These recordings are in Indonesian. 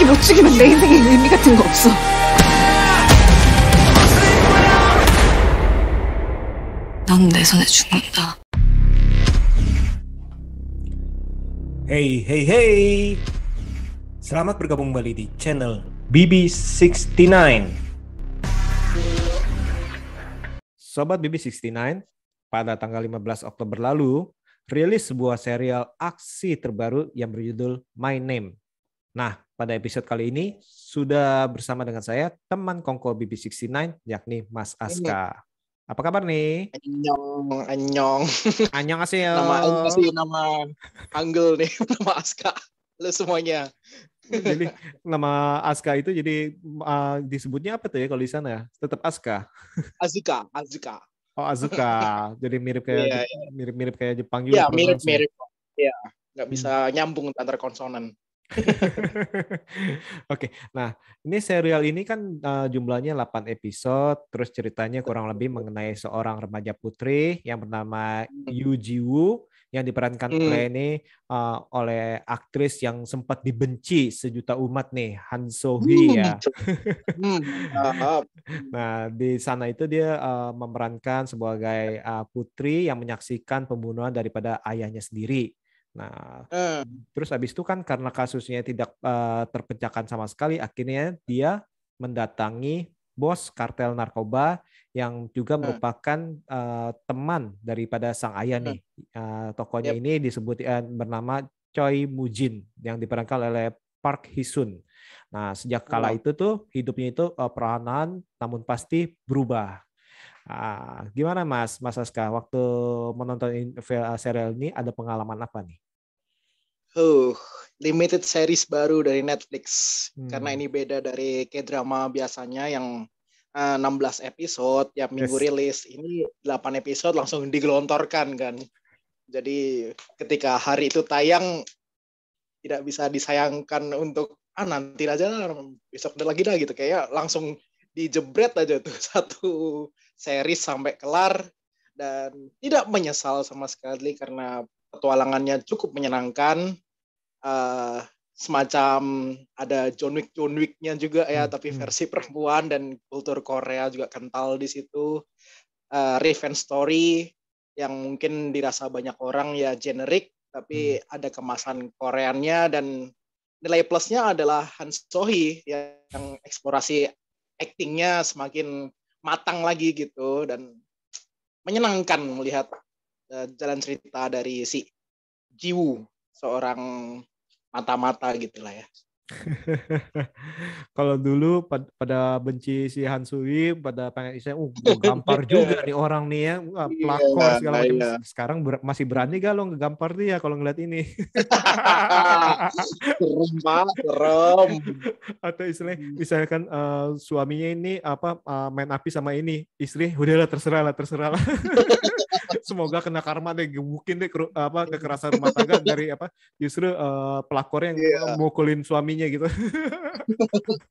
새끼 못 죽이면 내 인생에 의미 같은 거 없어. 손에 죽는다. Hey, hey, hey. Selamat bergabung kembali di channel BB69. Sobat BB69, pada tanggal 15 Oktober lalu, rilis sebuah serial aksi terbaru yang berjudul My Name. Nah, pada episode kali ini sudah bersama dengan saya teman Kongko BB69 yakni Mas Aska. Apa kabar nih? Anyong, anyong. Anyong asih. Nama asih nama Anggel nih, nama Aska. Lo semuanya. Jadi nama Aska itu jadi uh, disebutnya apa tuh ya kalau di sana? Tetap Aska. Azuka, Azuka. Oh Azuka, jadi mirip kayak iya, iya. mirip-mirip yeah, yeah. kayak Jepang iya, juga. Iya, mirip-mirip. Iya, nggak hmm. bisa hmm. nyambung antar konsonan. Oke, okay. nah ini serial ini kan uh, jumlahnya 8 episode, terus ceritanya kurang lebih mengenai seorang remaja putri yang bernama hmm. Yu Ji Woo yang diperankan hmm. oleh ini uh, oleh aktris yang sempat dibenci sejuta umat nih Han So Hee hmm. ya. Hmm, nah di sana itu dia uh, memerankan sebagai uh, putri yang menyaksikan pembunuhan daripada ayahnya sendiri Nah, hmm. terus habis itu kan karena kasusnya tidak uh, terpecahkan sama sekali, akhirnya dia mendatangi bos kartel narkoba yang juga hmm. merupakan uh, teman daripada sang ayah hmm. nih. Uh, eh, tokonya yep. ini disebut uh, bernama Choi Mujin yang diperankan oleh Park Hisun. Nah, sejak kala itu tuh hidupnya itu uh, perlahan namun pasti berubah Ah, gimana Mas, Mas Aska, waktu menonton ah, serial ini ada pengalaman apa nih? uh, limited series baru dari Netflix. Hmm. Karena ini beda dari K-drama biasanya yang uh, ah, 16 episode tiap minggu yes. rilis. Ini 8 episode langsung digelontorkan kan. Jadi ketika hari itu tayang tidak bisa disayangkan untuk ah nanti aja lah besok ada lagi dah gitu kayak langsung dijebret aja tuh satu seri sampai kelar dan tidak menyesal sama sekali karena petualangannya cukup menyenangkan. Uh, semacam ada John Wick John Wicknya juga ya, hmm. tapi hmm. versi perempuan dan kultur Korea juga kental di situ. Uh, revenge story yang mungkin dirasa banyak orang ya generik, tapi hmm. ada kemasan Koreanya dan nilai plusnya adalah Han Sohee yang eksplorasi aktingnya semakin matang lagi gitu dan menyenangkan melihat uh, jalan cerita dari si Jiwu seorang mata-mata gitulah ya Kalau dulu pada benci si Hansui, pada pengen iseng, uh gampar iya. juga nih orang nih ya, iya, pelakor iya, segala nah, macam. Iya. Sekarang ber masih berani gak lo ngegampar dia kalau ngeliat ini? Rumah serem. Atau istilahnya, hmm. misalkan uh, suaminya ini apa uh, main api sama ini, istri udahlah terserah lah, terserah lah. Semoga kena karma deh, gebukin deh apa kekerasan rumah tangga dari apa justru uh, pelakornya yang yeah. Iya. mukulin suaminya gitu.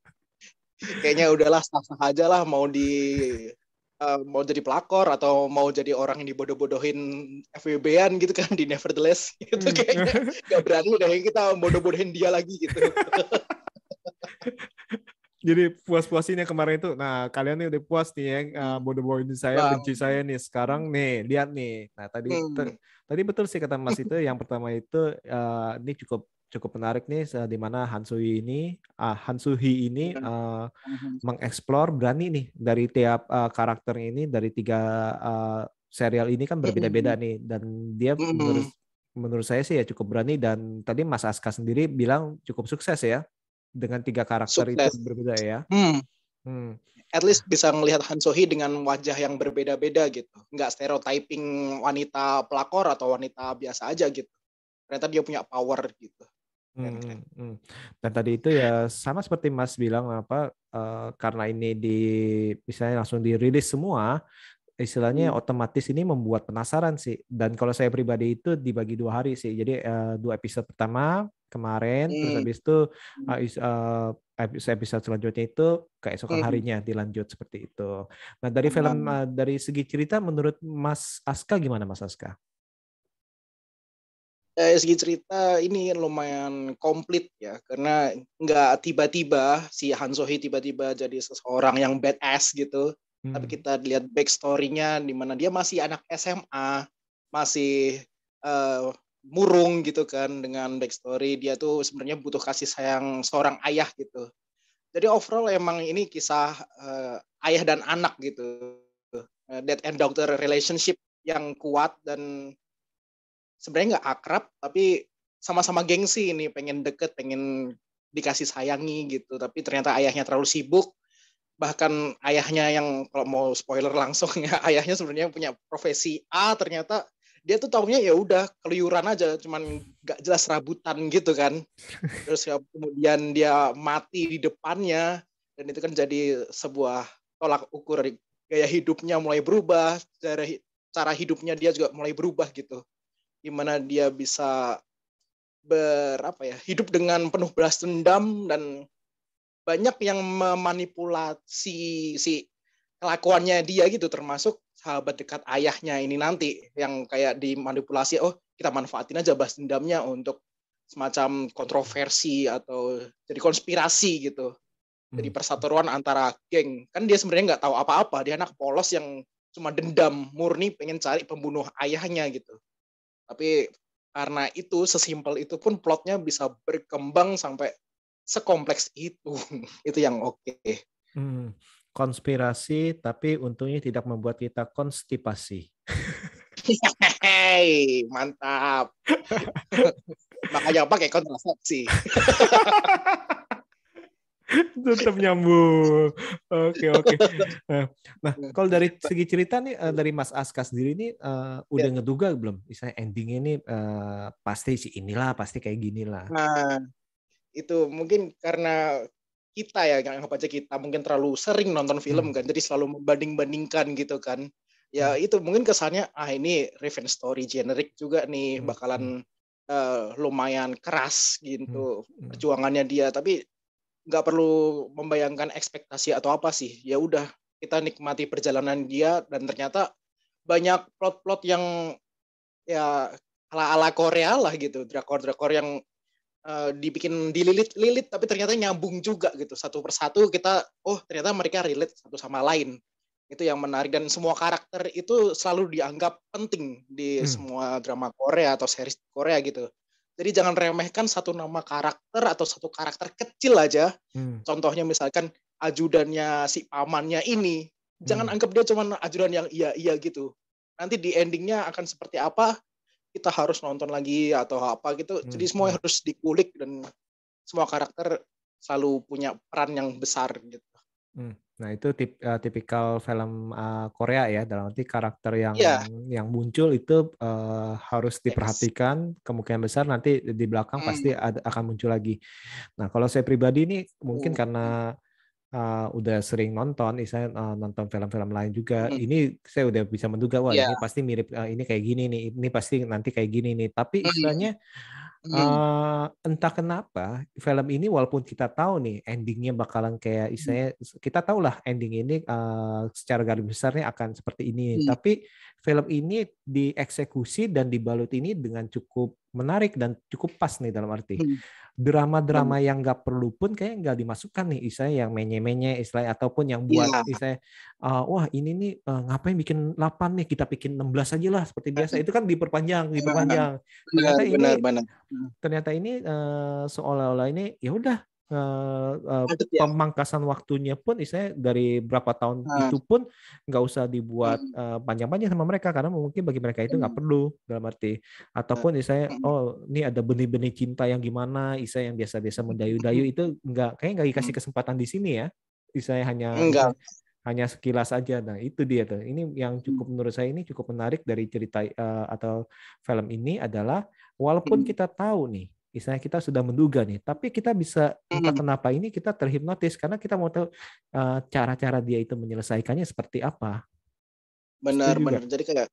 Kayaknya udahlah sah-sah aja lah mau di uh, mau jadi pelakor atau mau jadi orang yang dibodoh-bodohin FWB-an gitu kan di Nevertheless gitu hmm. kayaknya gak berani udah kita bodoh-bodohin dia lagi gitu. jadi puas-puasinnya kemarin itu. Nah, kalian nih udah puas nih ya uh, bodoh-bodohin saya, wow. benci saya nih. Sekarang nih, lihat nih. Nah, tadi hmm. tadi betul sih kata Mas itu yang pertama itu uh, ini cukup cukup menarik nih di mana Hansui ini uh, ah, Hansuhi ini uh, mengeksplor berani nih dari tiap uh, karakter ini dari tiga uh, serial ini kan iya, iya, berbeda-beda nih dan dia menurut menurut saya sih ya cukup berani dan tadi Mas Aska sendiri bilang cukup sukses ya dengan tiga karakter sukses. itu berbeda ya. Hmm. Hmm. At least bisa melihat Han dengan wajah yang berbeda-beda gitu. Nggak stereotyping wanita pelakor atau wanita biasa aja gitu. Ternyata dia punya power gitu. Kan? Hmm, hmm, hmm. Dan tadi itu ya sama seperti Mas bilang apa uh, karena ini di misalnya langsung dirilis semua istilahnya hmm. otomatis ini membuat penasaran sih. Dan kalau saya pribadi itu dibagi dua hari sih. Jadi uh, dua episode pertama kemarin hmm. terus habis itu uh, is, episode selanjutnya itu keesokan hmm. harinya dilanjut seperti itu. Nah dari film uh, dari segi cerita menurut Mas Aska gimana Mas Aska? dari eh, segi cerita ini kan lumayan komplit ya karena nggak tiba-tiba si Han Sohi tiba-tiba jadi seseorang yang badass gitu hmm. tapi kita lihat backstorynya di mana dia masih anak SMA masih uh, murung gitu kan dengan backstory dia tuh sebenarnya butuh kasih sayang seorang ayah gitu jadi overall emang ini kisah uh, ayah dan anak gitu uh, dad and daughter relationship yang kuat dan sebenarnya nggak akrab tapi sama-sama gengsi ini pengen deket pengen dikasih sayangi gitu tapi ternyata ayahnya terlalu sibuk bahkan ayahnya yang kalau mau spoiler langsung ya ayahnya sebenarnya punya profesi A ternyata dia tuh tahunya ya udah keluyuran aja cuman gak jelas rabutan gitu kan terus ya, kemudian dia mati di depannya dan itu kan jadi sebuah tolak ukur gaya hidupnya mulai berubah cara cara hidupnya dia juga mulai berubah gitu dimana dia bisa berapa ya hidup dengan penuh belas dendam dan banyak yang memanipulasi si kelakuannya dia gitu termasuk sahabat dekat ayahnya ini nanti yang kayak dimanipulasi oh kita manfaatin aja belas dendamnya untuk semacam kontroversi atau jadi konspirasi gitu jadi hmm. persatuan antara geng kan dia sebenarnya nggak tahu apa-apa dia anak polos yang cuma dendam murni pengen cari pembunuh ayahnya gitu tapi karena itu sesimpel itu pun plotnya bisa berkembang sampai sekompleks itu. itu yang oke. Okay. Hmm. Konspirasi tapi untungnya tidak membuat kita konstipasi. Hei, mantap. Makanya pakai kontrasepsi. tetap nyambung. Oke oke. Nah, nah kalau dari segi cerita nih eh, dari Mas Aska sendiri ini uh, udah ya. ngeduga belum? Misalnya endingnya ini uh, pasti si inilah pasti kayak gini lah. Nah itu mungkin karena kita ya nggak aja kita mungkin terlalu sering nonton film hmm. kan jadi selalu membanding-bandingkan gitu kan ya hmm. itu mungkin kesannya ah ini revenge story generic juga nih hmm, bakalan uh, lumayan keras gitu hmm. hmm. perjuangannya dia tapi nggak perlu membayangkan ekspektasi atau apa sih ya udah kita nikmati perjalanan dia dan ternyata banyak plot-plot yang ya ala-ala Korea lah gitu drakor-drakor yang uh, dibikin dililit-lilit tapi ternyata nyambung juga gitu satu persatu kita oh ternyata mereka relate satu sama lain itu yang menarik dan semua karakter itu selalu dianggap penting di hmm. semua drama Korea atau series Korea gitu jadi jangan remehkan satu nama karakter atau satu karakter kecil aja. Hmm. Contohnya misalkan ajudannya si pamannya ini. Jangan hmm. anggap dia cuma ajudan yang iya-iya gitu. Nanti di endingnya akan seperti apa, kita harus nonton lagi atau apa gitu. Hmm. Jadi semua hmm. harus dikulik dan semua karakter selalu punya peran yang besar gitu. Hmm. Nah, itu tip, uh, tipikal film uh, Korea ya. Dalam arti karakter yang yeah. yang muncul itu uh, harus diperhatikan. Yes. Kemungkinan besar nanti di belakang mm. pasti ada, akan muncul lagi. Nah, kalau saya pribadi ini mungkin mm. karena uh, udah sering nonton, saya uh, nonton film-film lain juga. Mm. Ini saya udah bisa menduga wah yeah. ini pasti mirip uh, ini kayak gini nih. Ini pasti nanti kayak gini nih. Tapi hmm. istilahnya uh, entah kenapa film ini walaupun kita tahu nih endingnya bakalan kayak hmm. istilahnya kita tahu lah ending ini uh, secara garis besarnya akan seperti ini. Hmm. Tapi film ini dieksekusi dan dibalut ini dengan cukup menarik dan cukup pas nih dalam arti hmm. drama-drama hmm. yang gak perlu pun kayak nggak dimasukkan nih istilah yang menye-menye istilah ataupun yang iya. buat yeah. istilah uh, eh, wah ini nih uh, ngapain bikin 8 nih kita bikin 16 aja lah seperti biasa hmm. itu kan diperpanjang iya, diperpanjang benar, ternyata benar, ini benar. Hmm. ternyata ini uh, seolah-olah ini ya udah uh, uh, pemangkasan waktunya pun istilahnya dari berapa tahun uh. itu pun nggak usah dibuat panjang hmm. panjang-panjang sama mereka karena mungkin bagi mereka itu nggak hmm. perlu dalam arti ataupun ah, istilahnya hmm. oh ini ada benih-benih cinta yang gimana istilah yang biasa-biasa mendayu-dayu itu nggak kayaknya nggak dikasih kesempatan di sini ya istilahnya hanya enggak hanya sekilas aja. Nah, itu dia tuh. Ini yang cukup menurut saya ini cukup menarik dari cerita uh, atau film ini adalah walaupun kita tahu nih misalnya kita sudah menduga nih tapi kita bisa entah hmm. kenapa ini kita terhipnotis karena kita mau tahu cara eh, cara-cara dia itu menyelesaikannya seperti apa benar benar jadi kayak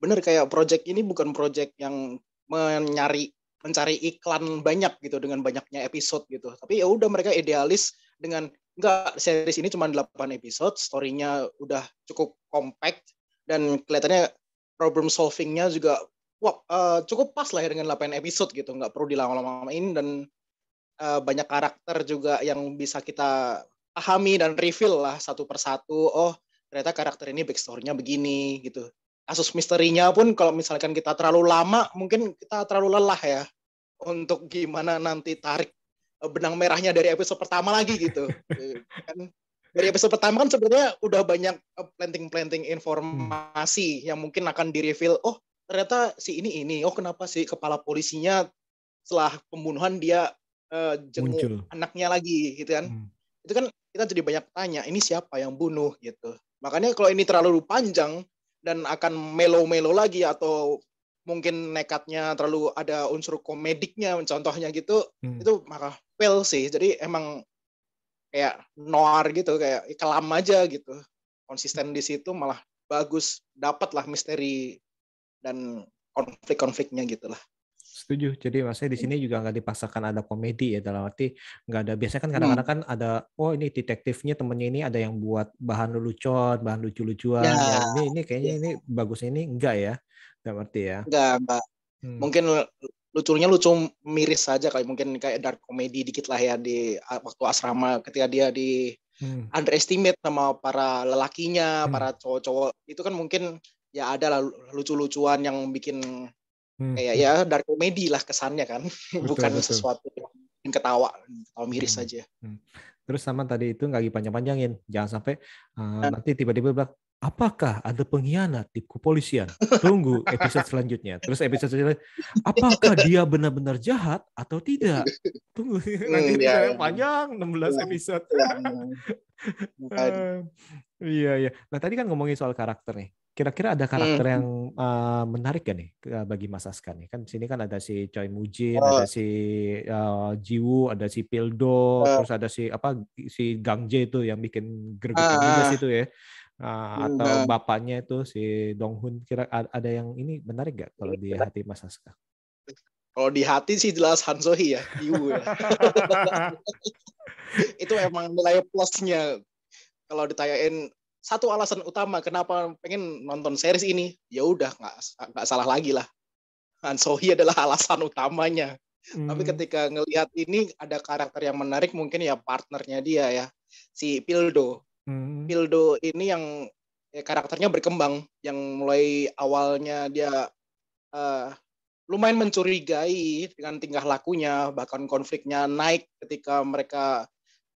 benar kayak project ini bukan project yang mencari mencari iklan banyak gitu dengan banyaknya episode gitu tapi ya udah mereka idealis dengan enggak series ini cuma 8 episode story-nya udah cukup compact dan kelihatannya problem solving-nya juga wah, uh, cukup pas lah ya dengan 8 episode gitu, nggak perlu dilama-lamain dan uh, banyak karakter juga yang bisa kita pahami dan reveal lah satu persatu. Oh, ternyata karakter ini backstory-nya begini gitu. Kasus misterinya pun kalau misalkan kita terlalu lama, mungkin kita terlalu lelah ya untuk gimana nanti tarik eh, benang merahnya dari episode pertama lagi gitu. kan dari episode pertama kan sebenarnya udah banyak planting-planting informasi hmm. yang mungkin akan di oh ternyata si ini ini oh kenapa si kepala polisinya setelah pembunuhan dia uh, jenguk Muncul. anaknya lagi gitu kan hmm. itu kan kita jadi banyak tanya ini siapa yang bunuh gitu makanya kalau ini terlalu panjang dan akan melo-melo lagi atau mungkin nekatnya terlalu ada unsur komediknya contohnya gitu hmm. itu maka fail sih jadi emang kayak noir gitu kayak kelam aja gitu konsisten di situ malah bagus dapat lah misteri dan konflik-konfliknya gitu lah. Setuju. Jadi maksudnya di sini hmm. juga nggak dipaksakan ada komedi ya dalam arti nggak ada biasanya kan kadang-kadang hmm. kan ada oh ini detektifnya temennya ini ada yang buat bahan lucu, bahan lucu-lucuan. Ya. ya. Ini ini kayaknya ya. ini bagus ini enggak ya. Dalam arti ya. Enggak, Mbak. Hmm. Mungkin lucunya lucu miris saja kayak mungkin kayak dark komedi dikit lah ya di waktu asrama ketika dia di hmm. underestimate sama para lelakinya, hmm. para cowok-cowok itu kan mungkin ya ada lah lucu-lucuan yang bikin hmm. kayak ya dark comedy lah kesannya kan betul, bukan betul. sesuatu yang ketawa kalau miris hmm. aja hmm. terus sama tadi itu nggak dipanjang-panjangin jangan sampai uh, hmm. nanti tiba-tiba bilang apakah ada pengkhianat di kepolisian tunggu episode selanjutnya terus episode selanjutnya apakah dia benar-benar jahat atau tidak tunggu hmm, nanti ya, ya. panjang 16 iya. episode iya, iya iya nah tadi kan ngomongin soal karakter nih Kira-kira ada hmm. karakter hmm. yang uh, menarik gak nih bagi Mas Aska nih? Kan sini kan ada si Choi Mujin, oh. ada si uh, Jiwoo, ada si Pildo, uh. terus ada si apa si Gang Jae itu yang bikin greget uh. Ah, ah. itu ya. Uh, atau uh. bapaknya itu si Dong Hun kira ada yang ini menarik gak kalau di iya. hati Mas Aska? Kalau di hati sih jelas Han Sohi ya, Jiwoo ya. itu emang nilai plusnya. Kalau ditanyain satu alasan utama kenapa pengen nonton series ini ya udah nggak nggak salah lagi lah Ansohi adalah alasan utamanya hmm. tapi ketika ngelihat ini ada karakter yang menarik mungkin ya partnernya dia ya si Pildo hmm. Pildo ini yang ya, karakternya berkembang yang mulai awalnya dia uh, lumayan mencurigai dengan tingkah lakunya bahkan konfliknya naik ketika mereka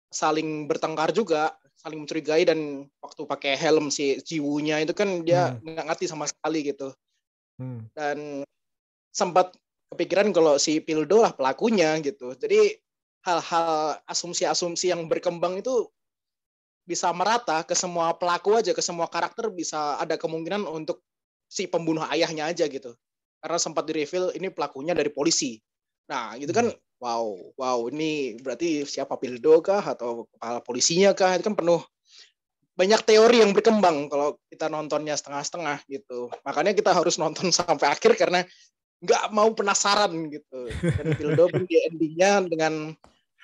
saling bertengkar juga saling mencurigai dan waktu pakai helm si Jiwunya itu kan dia hmm. nggak hmm. ngerti sama sekali gitu hmm. dan sempat kepikiran kalau si Pildo lah pelakunya gitu jadi hal-hal asumsi-asumsi yang berkembang itu bisa merata ke semua pelaku aja ke semua karakter bisa ada kemungkinan untuk si pembunuh ayahnya aja gitu karena sempat di reveal ini pelakunya dari polisi nah gitu kan hmm. Wow, wow, ini berarti siapa Pildo kah atau kepala polisinya kah? Itu kan penuh banyak teori yang berkembang kalau kita nontonnya setengah-setengah gitu. Makanya kita harus nonton sampai akhir karena nggak mau penasaran gitu. Dan Pildo pun di endingnya dengan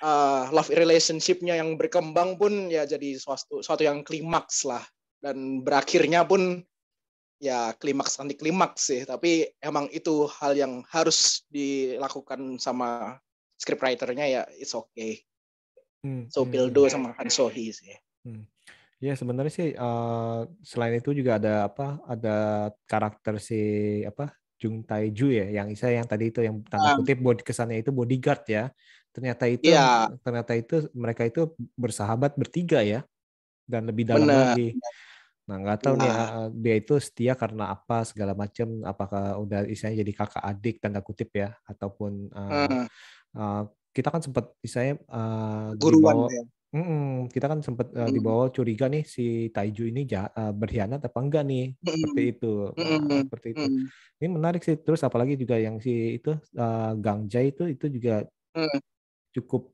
uh, love relationship-nya yang berkembang pun ya jadi suatu, suatu yang klimaks lah. Dan berakhirnya pun ya klimaks anti klimaks sih tapi emang itu hal yang harus dilakukan sama script writer-nya ya it's okay. Hmm, so Pildo hmm, hmm. sama Han Sohi sih. Hmm. Ya sebenarnya sih uh, selain itu juga ada apa? Ada karakter si apa? Jung Taiju ya, yang saya yang tadi itu yang tanda ah. kutip body kesannya itu bodyguard ya. Ternyata itu ya. ternyata itu mereka itu bersahabat bertiga ya dan lebih dalam Bener. lagi. Nah nggak tahu nah. nih ah. eh, eh, dia itu setia karena apa segala macam apakah udah isinya jadi kakak adik tanda kutip ya ataupun uh, hmm kita kan sempat misalnya uh, guruan dibawa, ya. Mm kita kan sempat uh, mm. dibawa curiga nih si Taiju ini ja, uh, berkhianat apa enggak nih mm. seperti itu mm. nah, seperti itu mm. ini menarik sih terus apalagi juga yang si itu uh, Gang Jai itu itu juga mm. cukup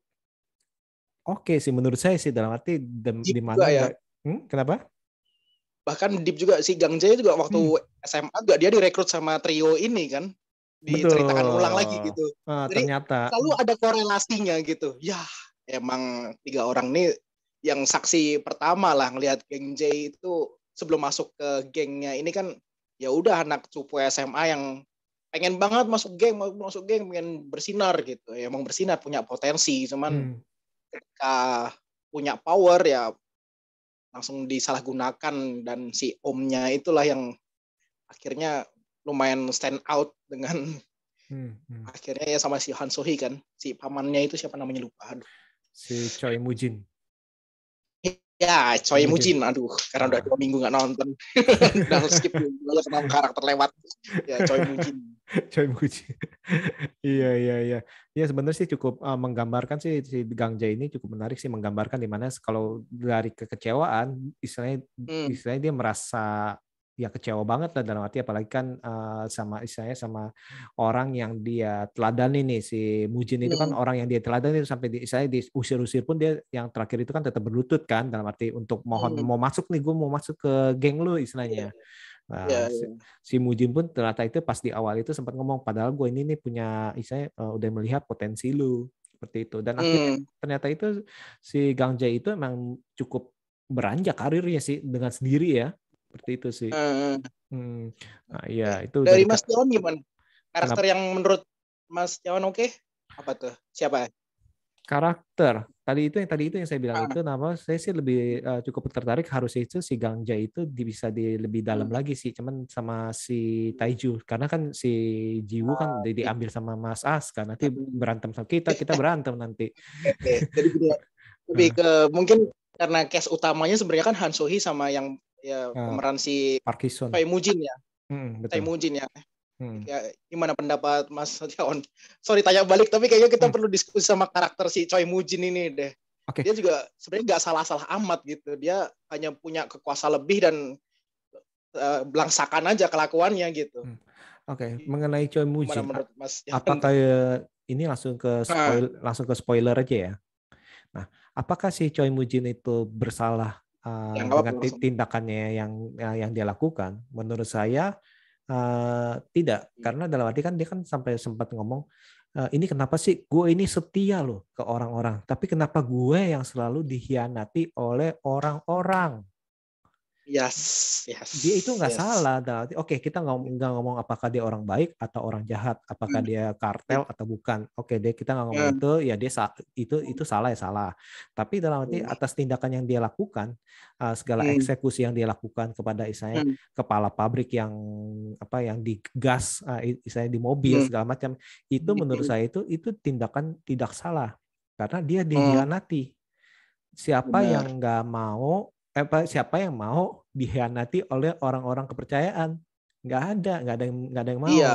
oke okay sih menurut saya sih dalam arti di mana ya. hmm, kenapa bahkan Deep juga si Gang Jai juga waktu hmm. SMA juga dia direkrut sama trio ini kan diceritakan Betul. ulang lagi gitu. Ah, Jadi ternyata selalu ada korelasinya gitu. Ya, emang tiga orang ini yang saksi pertama lah ngelihat geng J itu sebelum masuk ke gengnya ini kan ya udah anak cupu SMA yang pengen banget masuk geng, masuk geng pengen bersinar gitu. Ya, emang bersinar punya potensi, cuman hmm. ketika punya power ya langsung disalahgunakan dan si omnya itulah yang akhirnya lumayan stand out dengan hmm, hmm. akhirnya ya sama si Han Sohi kan si pamannya itu siapa namanya lupa aduh si Choi Mujin ya Choi Mujin. Mujin aduh karena udah ah. dua minggu nggak nonton udah skip dulu kenal karakter lewat ya Choi Mujin Choi Mujin iya iya iya ya sebenarnya sih cukup uh, menggambarkan sih si Gangja ini cukup menarik sih menggambarkan dimana kalau dari kekecewaan istilahnya hmm. istilahnya dia merasa ya kecewa banget lah dalam arti apalagi kan uh, sama istilahnya sama orang yang dia teladani nih si Mujin itu kan yeah. orang yang dia teladani itu sampai di saya diusir-usir pun dia yang terakhir itu kan tetap berlutut kan dalam arti untuk mohon yeah. Hmm. mau masuk nih gue mau masuk ke geng lu istilahnya. Yeah. Nah, yeah, yeah. si, iya. si Mujin pun ternyata itu pas di awal itu sempat ngomong padahal gue ini nih punya saya uh, udah melihat potensi lu seperti itu dan mm. akhirnya hmm. ternyata itu si Gang Jae itu emang cukup beranjak karirnya sih dengan sendiri ya seperti itu sih hmm. hmm. nah iya eh, itu dari, dari Mas Jawan gimana karakter Kenapa? yang menurut Mas Jawan oke okay? apa tuh siapa karakter tadi itu yang tadi itu yang saya bilang ah. itu nama saya sih lebih uh, cukup tertarik harusnya itu si Gangja itu bisa di lebih dalam hmm. lagi sih cuman sama si Taiju karena kan si Jiwo kan ah. diambil sama Mas As kan nanti hmm. berantem sama kita kita berantem nanti jadi lebih ke mungkin karena case utamanya sebenarnya kan Hansohi sama yang Ya, ya pemeran si Parkinson. Taimujin ya. Hmm, betul. Taimujin ya. Hmm. Ya, gimana pendapat Mas Satyaon? Sorry tanya balik, tapi kayaknya kita hmm. perlu diskusi sama karakter si Choi Mujin ini deh. Okay. Dia juga sebenarnya nggak salah-salah amat gitu. Dia hanya punya kekuasaan lebih dan uh, belangsakan aja kelakuannya gitu. Hmm. Oke, okay. mengenai Choi Mujin, menurut Mas apakah ini langsung ke ah. spoil, langsung ke spoiler aja ya? Nah, apakah si Choi Mujin itu bersalah uh, yang dengan apa, tindakannya yang yang dia lakukan menurut saya uh, tidak hmm. karena dalam arti kan dia kan sampai sempat ngomong uh, ini kenapa sih gue ini setia loh ke orang-orang tapi kenapa gue yang selalu dikhianati oleh orang-orang Yes, yes. Dia itu nggak yes. salah. Oke, okay, kita nggak nggak ngomong apakah dia orang baik atau orang jahat, apakah hmm. dia kartel iya. atau bukan. Oke, okay, dia kita nggak ngomong hmm. itu, ya dia itu itu salah ya salah. Tapi dalam arti hmm. atas tindakan yang dia lakukan, eh, segala hmm. eksekusi yang dia lakukan kepada isanya hmm. kepala pabrik yang apa yang digas, eh, isanya di mobil hmm. segala macam, itu hmm. menurut saya itu itu tindakan tidak salah karena dia oh. dihianati. Hmm. Siapa Benar. yang nggak mau apa eh, siapa yang mau dikhianati oleh orang-orang kepercayaan? Nggak ada, nggak ada yang nggak ada yang mau. Iya.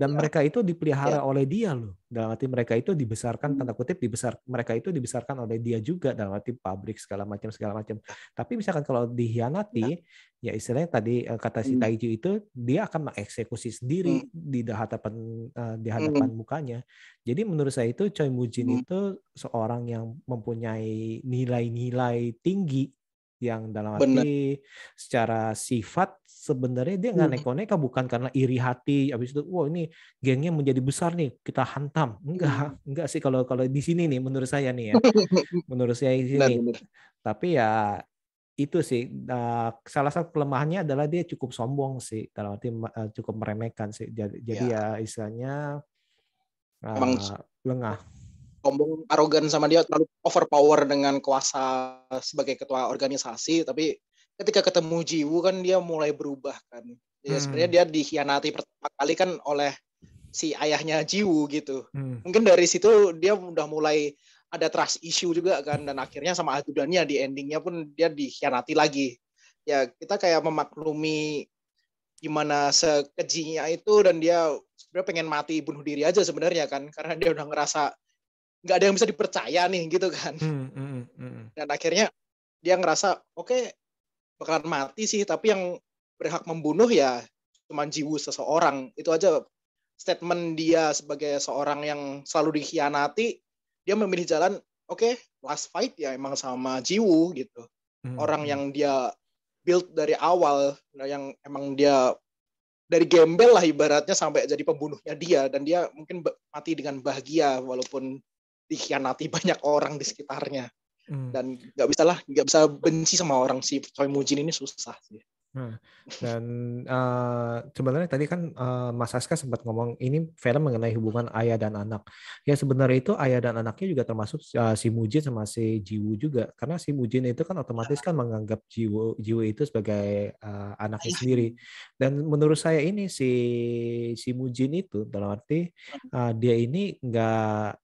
Dan iya. mereka itu dipelihara iya. oleh dia loh. Dalam arti mereka itu dibesarkan hmm. tanda kutip dibesar mereka itu dibesarkan oleh dia juga dalam arti pabrik segala macam segala macam. Iya. Tapi misalkan kalau dihianati, iya. ya istilahnya tadi eh, kata si hmm. Taiju itu dia akan mengeksekusi sendiri hmm. di hadapan eh, di hadapan mukanya. Jadi menurut saya itu Choi Mujin itu seorang yang mempunyai nilai-nilai tinggi yang dalam arti Bener. secara sifat sebenarnya dia nggak hmm. neko-neko bukan karena iri hati habis itu wow ini gengnya menjadi besar nih kita hantam enggak hmm. enggak sih kalau kalau di sini nih menurut saya nih ya menurut saya di sini tapi ya itu sih uh, salah satu kelemahannya adalah dia cukup sombong sih dalam arti eh, cukup meremehkan sih jadi, ya. ya istilahnya uh, lengah sombong arogan sama dia terlalu overpower dengan kuasa sebagai ketua organisasi tapi ketika ketemu Jiwu kan dia mulai berubah kan ya hmm. sebenarnya dia dikhianati pertama kali kan oleh si ayahnya Jiwu gitu hmm. mungkin dari situ dia udah mulai ada trust issue juga kan dan akhirnya sama ajudannya di endingnya pun dia dikhianati lagi ya kita kayak memaklumi gimana sekejinya itu dan dia sebenarnya pengen mati bunuh diri aja sebenarnya kan karena dia udah ngerasa nggak ada yang bisa dipercaya nih gitu kan hmm, hmm, hmm. hmm. dan akhirnya dia ngerasa oke okay, bakalan mati sih tapi yang berhak membunuh ya cuma jiwa seseorang itu aja statement dia sebagai seorang yang selalu dikhianati dia memilih jalan oke okay, last fight ya emang sama jiwa gitu hmm. orang hmm. yang dia build dari awal nah yang emang dia dari gembel lah ibaratnya sampai jadi pembunuhnya dia dan dia mungkin mati dengan bahagia walaupun dikhianati banyak orang di sekitarnya hmm. dan nggak bisa lah nggak bisa benci sama orang si Choi Mujin ini susah sih hmm. dan uh, sebenarnya tadi kan uh, Mas Aska sempat ngomong ini film mengenai hubungan ayah dan anak. Ya sebenarnya itu ayah dan anaknya juga termasuk uh, si Mujin sama si Jiwo juga. Karena si Mujin itu kan otomatis kan menganggap Jiwo Jiwo itu sebagai uh, anaknya sendiri. Dan menurut saya ini si si Mujin itu dalam arti uh, dia ini nggak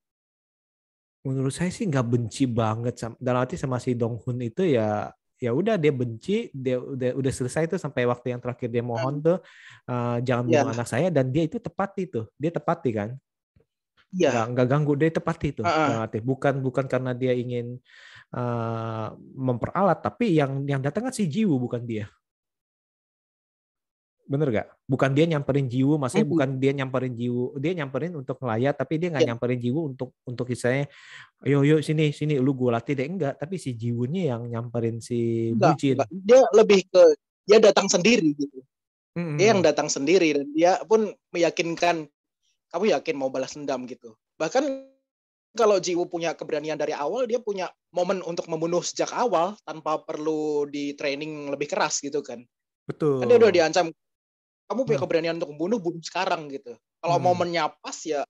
menurut saya sih nggak benci banget sama, dalam arti sama si Dong Hun itu ya ya udah dia benci dia udah udah selesai itu sampai waktu yang terakhir dia mohon kan. tuh uh, jangan yeah. anak saya dan dia itu tepat itu dia tepati kan Iya. Yeah. Nggak, ganggu dia tepat itu Uh-uh. Bukan bukan karena dia ingin uh, eh, memperalat, tapi yang yang datang kan si Jiwu bukan dia. Bener gak? Bukan dia nyamperin Jiwo, maksudnya mm bukan dia nyamperin Jiwo, dia nyamperin untuk ngelayat, tapi dia nggak yeah. nyamperin Jiwo untuk untuk misalnya, yo yo sini sini lu gue latih deh enggak, tapi si jiwunya yang nyamperin si enggak, Bucin. Dia lebih ke dia datang sendiri gitu. Mm -hmm. Dia yang datang sendiri dan dia pun meyakinkan kamu yakin mau balas dendam gitu. Bahkan kalau Jiwo punya keberanian dari awal, dia punya momen untuk membunuh sejak awal tanpa perlu di training lebih keras gitu kan. Betul. Kan dia udah diancam kamu punya hmm. keberanian untuk membunuh bunuh sekarang gitu kalau hmm. momennya pas ya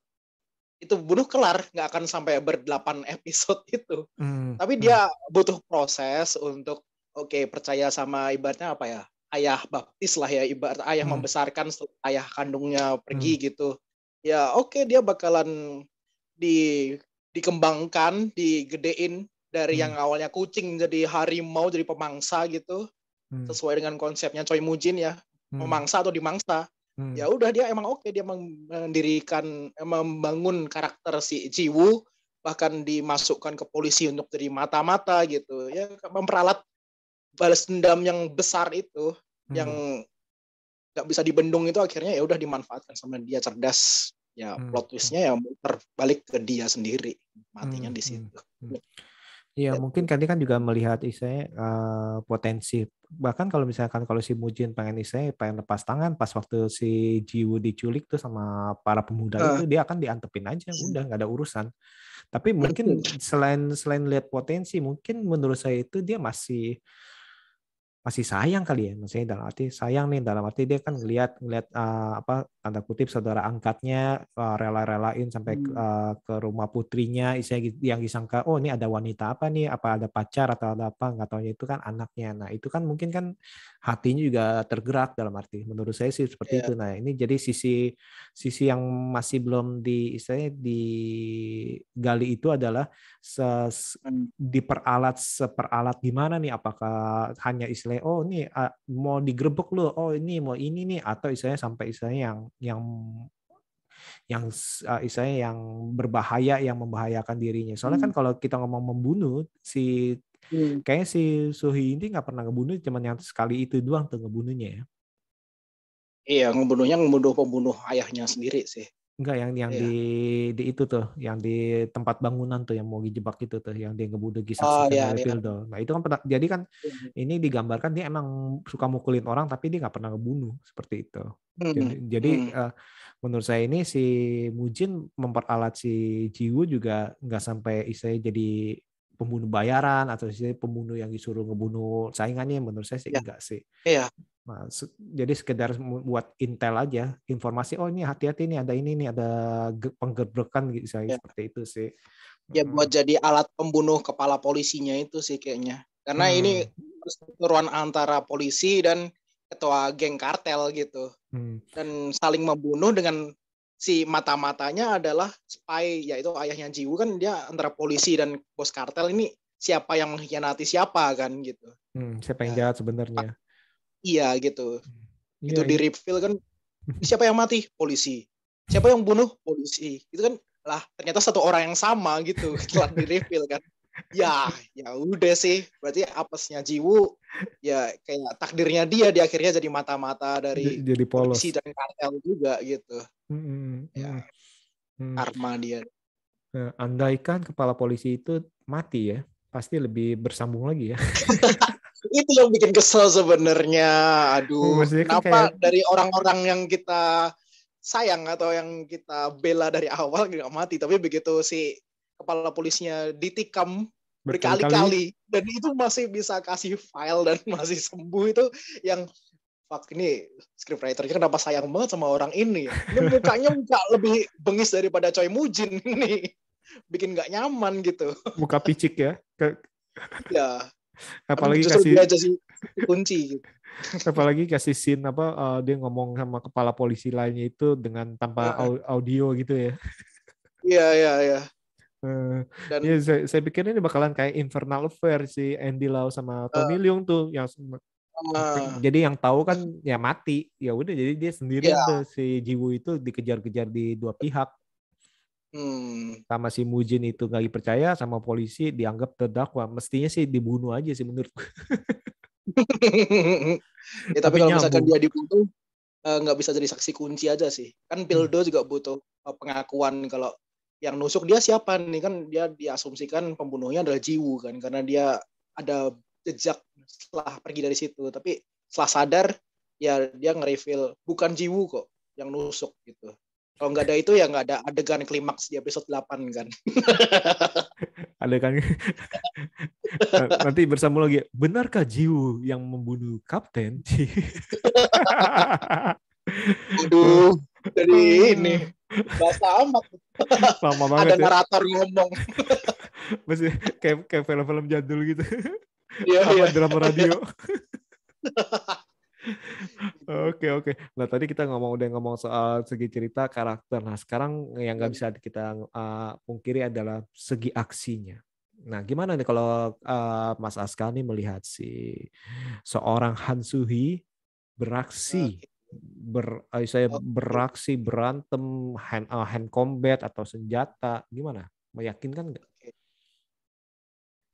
itu bunuh kelar nggak akan sampai berdelapan episode itu hmm. tapi dia hmm. butuh proses untuk oke okay, percaya sama ibaratnya apa ya ayah baptis lah ya ibarat ayah hmm. membesarkan ayah kandungnya pergi hmm. gitu ya oke okay, dia bakalan di dikembangkan digedein dari hmm. yang awalnya kucing jadi harimau jadi pemangsa gitu hmm. sesuai dengan konsepnya Choi Mujin ya hmm. memangsa atau dimangsa hmm. ya udah dia emang oke okay. dia mendirikan membangun karakter si Jiwu bahkan dimasukkan ke polisi untuk jadi mata-mata gitu ya memperalat balas dendam yang besar itu hmm. yang nggak bisa dibendung itu akhirnya ya udah dimanfaatkan sama dia cerdas ya hmm. plot twistnya ya balik ke dia sendiri matinya hmm. di hmm. situ. Hmm. Iya ya. mungkin Kandi kan juga melihat isinya uh, eh, potensi bahkan kalau misalkan kalau si Mujin pengen isinya pengen lepas tangan pas waktu si Jiwo diculik tuh sama para pemuda uh. itu dia akan diantepin aja udah nggak ada urusan tapi mungkin selain selain lihat potensi mungkin menurut saya itu dia masih masih sayang kali ya maksudnya dalam arti sayang nih dalam arti dia kan ngelihat ngelihat uh, apa tanda kutip saudara angkatnya uh, rela-relain sampai hmm. uh, ke rumah putrinya isinya yang disangka oh ini ada wanita apa nih apa ada pacar atau ada apa nggak tahunya itu kan anaknya nah itu kan mungkin kan hatinya juga tergerak dalam arti menurut saya sih seperti yeah. itu nah ini jadi sisi sisi yang masih belum di istilahnya digali itu adalah se hmm. diperalat seperalat gimana nih apakah hanya istilah oh ini uh, mau digerebek lu oh ini mau ini nih atau istilahnya sampai istilahnya yang yang yang uh, istilahnya yang berbahaya yang membahayakan dirinya. Soalnya kan hmm. kan kalau kita ngomong membunuh si hmm. kayaknya si Suhi ini nggak pernah ngebunuh cuman yang sekali itu doang tuh ngebunuhnya ya. Iya, ngebunuhnya ngebunuh pembunuh ayahnya sendiri sih. Enggak yang yang iya. di di itu tuh, yang di tempat bangunan tuh yang mau dijebak itu tuh, yang dia ngebunuh Gisak oh, iya, iya. Nah, itu kan pernah, jadi kan iya, iya. ini digambarkan dia emang suka mukulin orang tapi dia nggak pernah ngebunuh seperti itu. Hmm. Jadi, hmm. jadi hmm. Uh, menurut saya ini si Mujin memperalat si Jiwo juga nggak sampai istilahnya jadi pembunuh bayaran atau si pembunuh yang disuruh ngebunuh saingannya menurut saya sih iya. enggak sih. Iya. Nah, jadi sekedar buat intel aja informasi oh ini hati-hati ini ada ini nih ada penggerbekan gitu ya. seperti itu sih. Ya hmm. buat jadi alat pembunuh kepala polisinya itu sih kayaknya. Karena hmm. ini perseteruan antara polisi dan ketua geng kartel gitu. Hmm. Dan saling membunuh dengan si mata-matanya adalah spy yaitu ayahnya Jiwu kan dia antara polisi dan bos kartel ini siapa yang mengkhianati siapa kan gitu. Hmm, siapa yang nah, jahat sebenarnya? iya gitu yeah, itu yeah. di iya. reveal kan siapa yang mati polisi siapa yang bunuh polisi itu kan lah ternyata satu orang yang sama gitu setelah di reveal kan ya ya udah sih berarti apesnya Jiwu ya kayak takdirnya dia di akhirnya jadi mata-mata dari jadi polos. polisi dan kartel juga gitu hmm, ya hmm. karma dia ya, andaikan kepala polisi itu mati ya pasti lebih bersambung lagi ya itu yang bikin kesel sebenarnya aduh iya, Maksudnya kan kenapa kayak... dari orang-orang yang kita sayang atau yang kita bela dari awal nggak mati tapi begitu si kepala polisnya ditikam berkali-kali dan itu masih bisa kasih file dan masih sembuh itu yang fuck ini scriptwriternya kenapa sayang banget sama orang ini ya ini mukanya muka lebih bengis daripada Choi Mujin ini bikin nggak nyaman gitu muka picik ya ya apalagi kasih kunci gitu. apalagi kasih scene apa uh, dia ngomong sama kepala polisi lainnya itu dengan tanpa iya. audio gitu ya iya iya iya eh, Dan, ya, saya, saya pikir ini bakalan kayak Infernal Affair si Andy Lau sama ah. Tony uh, Leung tuh yang uh, jadi yang tahu kan ya mati ya udah jadi dia sendiri yeah. tuh si jiwo itu dikejar-kejar di dua pihak hmm. sama si Mujin itu nggak dipercaya sama polisi dianggap terdakwa mestinya sih dibunuh aja sih menurut gue. ya, tapi, tapi kalau misalkan dia dibunuh eh, nggak bisa jadi saksi kunci aja sih kan Pildo hmm. juga butuh eh, pengakuan kalau yang nusuk dia siapa nih kan dia diasumsikan pembunuhnya adalah Jiwu kan karena dia ada jejak setelah pergi dari situ tapi setelah sadar ya dia nge-reveal bukan Jiwu kok yang nusuk gitu kalau nggak ada itu ya nggak ada adegan klimaks di episode 8 kan. adegan nanti bersama lagi. Benarkah Jiwo yang membunuh kapten? Aduh, jadi ini bahasa amat. Lama banget. Ada ya. narator ngomong. Masih kayak kayak film-film jadul gitu. Iya, iya. drama radio. Oke oke. Nah tadi kita ngomong udah ngomong soal segi cerita karakter. Nah sekarang yang nggak iya. bisa kita uh, pungkiri adalah segi aksinya. Nah gimana nih kalau uh, Mas Aska nih melihat si seorang Hansuhi beraksi, ber, uh, saya beraksi berantem hand uh, hand combat atau senjata gimana? Meyakinkan nggak?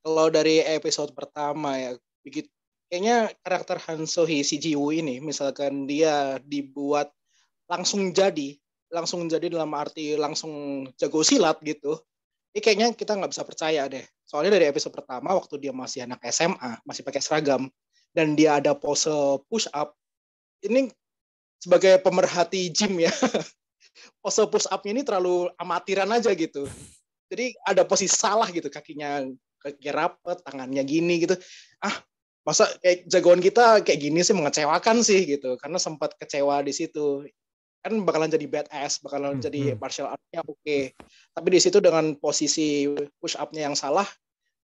Kalau dari episode pertama ya begitu kayaknya karakter Han Hee si Ji ini misalkan dia dibuat langsung jadi langsung jadi dalam arti langsung jago silat gitu ini kayaknya kita nggak bisa percaya deh soalnya dari episode pertama waktu dia masih anak SMA masih pakai seragam dan dia ada pose push up ini sebagai pemerhati gym ya pose push upnya ini terlalu amatiran aja gitu jadi ada posisi salah gitu kakinya kayak rapet tangannya gini gitu ah masa kayak jagoan kita kayak gini sih mengecewakan sih gitu karena sempat kecewa di situ kan bakalan jadi bad ass bakalan hmm. jadi hmm. martial artnya oke okay. tapi di situ dengan posisi push upnya yang salah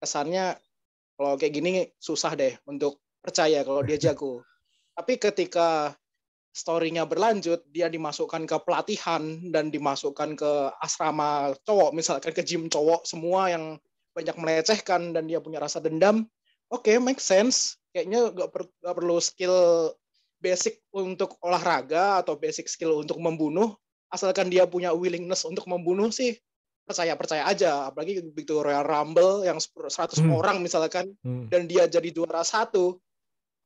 kesannya kalau kayak gini susah deh untuk percaya kalau dia jago tapi ketika story-nya berlanjut, dia dimasukkan ke pelatihan dan dimasukkan ke asrama cowok, misalkan ke gym cowok semua yang banyak melecehkan dan dia punya rasa dendam, oke okay, make sense kayaknya nggak per, gak perlu skill basic untuk olahraga atau basic skill untuk membunuh asalkan dia punya willingness untuk membunuh sih percaya percaya aja apalagi begitu Royal Rumble yang 100 hmm. orang misalkan hmm. dan dia jadi juara satu